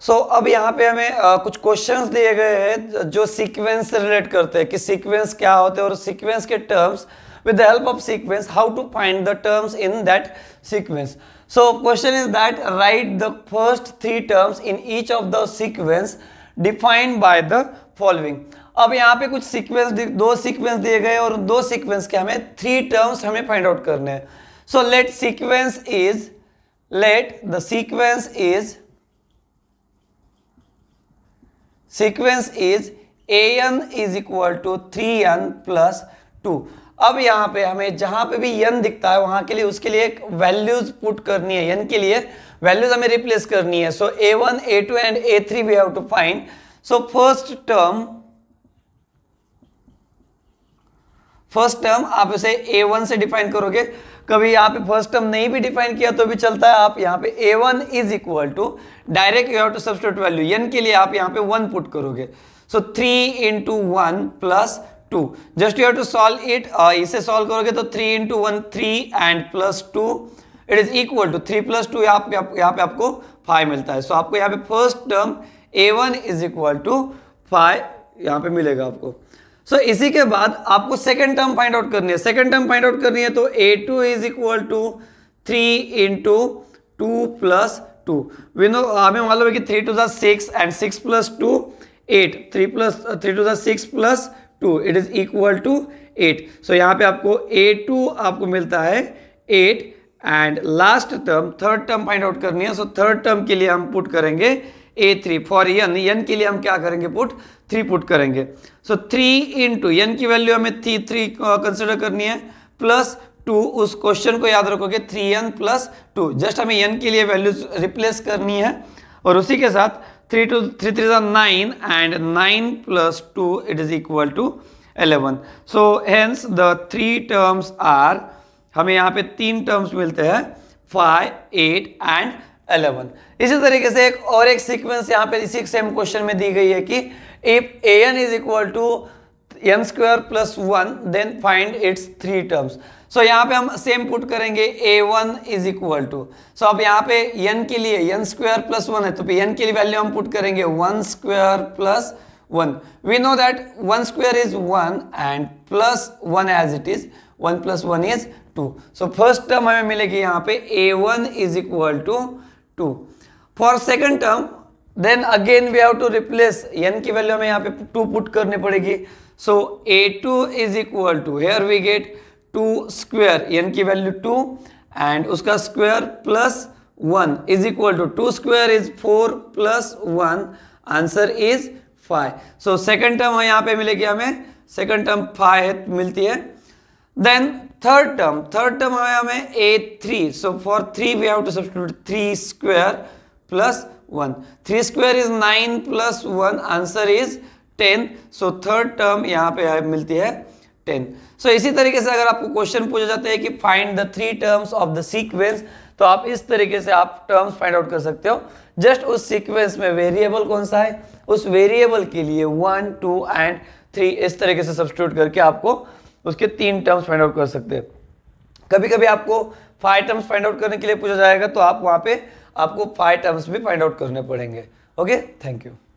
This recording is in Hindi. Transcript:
सो so, अब यहाँ पे हमें आ, कुछ क्वेश्चंस दिए गए हैं जो सीक्वेंस रिलेट करते हैं कि सीक्वेंस क्या होते हैं और सीक्वेंस के terms with the help of sequence how to find the terms in that sequence so question is that right the first three terms in each of the sequence defined by the following अब यहाँ पे कुछ सिक्वेंस दो सिक्वेंस दिए गए और दो सीक्वेंस के हमें थ्री टर्म्स हमें फाइंड आउट करने हैं so let sequence is let the sequence is sequence is A N is equal to three N plus two अब यहाँ पे हमें जहाँ पे भी यन दिखता है वहाँ के लिए उसके लिए एक वैल्यूज पुट करनी है यन के लिए वैल्यूज हमें रिप्लेस करनी है so A one A two and A three we have to find so first term first term आप इसे ए वन से डिफाइन करोगे कभी यहाँ पे फर्स्ट टर्म नहीं भी डिफाइन किया तो भी चलता है आप यहाँ पे A one is equal to direct you have to substitute value N के लिए आप यहाँ पे वन पुट करोगे so three into one plus two just you have to solve it इसे सॉल्व करोगे तो three into one three and plus two it is equal to three plus two यहाँ पे यहाँ पे आपको फाइव मिलता है सो so, आपको यहाँ पे first term A one is equal to five यहाँ पे मिलेगा आपको सो so, इसी के बाद आपको सेकेंड टर्म फाइंड आउट करनी है सेकेंड टर्म फाइंड आउट करनी है तो A two is equal to three into two plus two विनो हमें मान लो कि थ्री टू जार six and six plus two eight three plus three two जार six plus two it is equal to eight so यहाँ पे आपको ए टू आपको मिलता है eight and last term third term find out करनी है सो थर्ड टर्म के लिए हम पुट करेंगे ए थ्री फॉर यन यन के लिए हम क्या करेंगे पुट थ्री पुट करेंगे सो थ्री इन टू यन की वैल्यू हमें थ्री थ्री कंसिडर करनी है प्लस टू उस क्वेश्चन को याद रखोगे three N plus two just हमें यन के लिए वैल्यू रिप्लेस करनी है और उसी के साथ three two three three nine and nine plus two it is equal to eleven so hence the three terms are हमें यहाँ पे तीन टर्म्स मिलते हैं फाइव एट एंड एलेवन इसी तरीके से एक और एक सीक्वेंस यहाँ पे इसी सेम क्वेश्चन में दी गई है कि if A N is equal to M square plus one then find its three terms so यहाँ पे हम सेम पुट करेंगे A one is equal to so अब यहाँ पे एन के लिए एन स्क्वायर प्लस वन है तो एन के लिए वैल्यू हम पुट करेंगे one square plus one we know that one square is one and plus one as it is one plus one is two so first term हमें मिलेगी यहाँ पे A one is equal to two for second term then again we have to replace N की वैल्यू हमें यहाँ पे टू पुट करनी पड़ेगी so A two is equal to here we get two square N की वैल्यू टू एंड उसका square plus one is equal to two square is four plus one answer is five so second term यहाँ पे मिलेगी हमें सेकेंड टर्म फाइव मिलती है then third term third term आया हमें a three so for three we have to substitute three square plus one three square is nine plus one answer is ten so third term यहाँ पे मिलती है टेन सो so, इसी तरीके से अगर आपको क्वेश्चन पूछा जाता है कि find the three terms of the sequence तो आप इस तरीके से आप टर्म्स फाइंड आउट कर सकते हो जस्ट उस सीक्वेंस में वेरिएबल कौन सा है उस वेरिएबल के लिए वन टू एंड थ्री इस तरीके से सब्सटीट्यूट करके आपको उसके तीन टर्म्स फाइंड आउट कर सकते हैं कभी कभी आपको फाइव टर्म्स फाइंड आउट करने के लिए पूछा जाएगा तो आप वहाँ पे आपको फाइव टर्म्स भी फाइंड आउट करने पड़ेंगे ओके थैंक यू